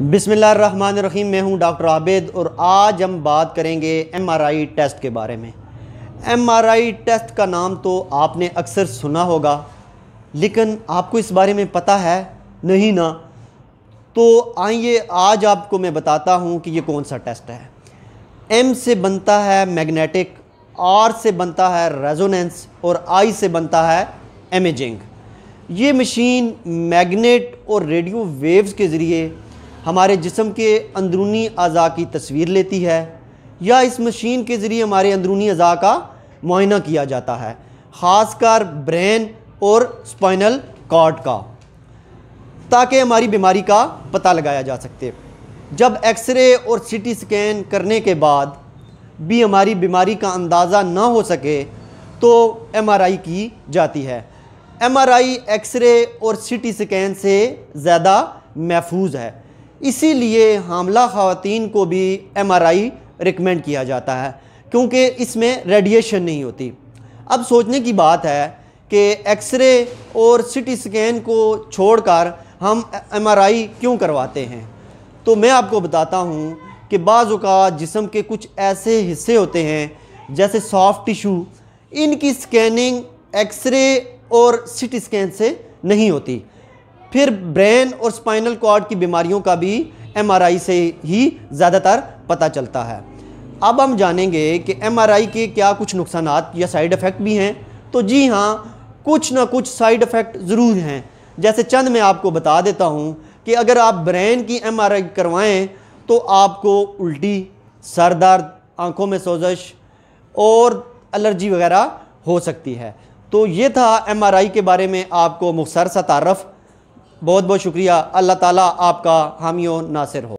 रहीम मैं हूं डॉक्टर आबिद और आज हम बात करेंगे एमआरआई टेस्ट के बारे में एमआरआई टेस्ट का नाम तो आपने अक्सर सुना होगा लेकिन आपको इस बारे में पता है नहीं ना तो आइए आज आपको मैं बताता हूं कि ये कौन सा टेस्ट है एम से बनता है मैग्नेटिक आर से बनता है रेजोनेंस और आई से बनता है एमेजिंग ये मशीन मैग्नेट और रेडियो वेव्स के ज़रिए हमारे जिसम के अंदरूनी अज़ा की तस्वीर लेती है या इस मशीन के ज़रिए हमारे अंदरूनी अज़ा का मुआना किया जाता है ख़ास कर ब्रेन और स्पाइनल कार्ड का ताकि हमारी बीमारी का पता लगाया जा सकते जब एक्सरे और सीटी स्कैन करने के बाद भी हमारी बीमारी का अंदाज़ा ना हो सके तो एमआरआई की जाती है एमआरआई एक्सरे और सीटी स्कैन से ज़्यादा महफूज है इसीलिए हामला ख़वान को भी एम आर आई रिकमेंड किया जाता है क्योंकि इसमें रेडिएशन नहीं होती अब सोचने की बात है कि एक्सरे और सिटी स्कैन को छोड़कर हम एम आर आई क्यों करवाते हैं तो मैं आपको बताता हूँ कि बाज़ जिसम के कुछ ऐसे हिस्से होते हैं जैसे सॉफ्ट टिशू इनकी स्कैनिंग एक्सरे और सिटी स्कैन से नहीं होती फिर ब्रेन और स्पाइनल कॉर्ड की बीमारियों का भी एमआरआई से ही ज़्यादातर पता चलता है अब हम जानेंगे कि एमआरआई के क्या कुछ नुकसान या साइड इफ़ेक्ट भी हैं तो जी हाँ कुछ ना कुछ साइड इफ़ेक्ट ज़रूर हैं जैसे चंद मैं आपको बता देता हूँ कि अगर आप ब्रेन की एमआरआई करवाएं तो आपको उल्टी सर दर्द आँखों में सोजश और एलर्जी वगैरह हो सकती है तो ये था एम के बारे में आपको मुख्तर सा तारफ़ बहुत बहुत शुक्रिया अल्लाह ताला आपका हामियों नासिर हो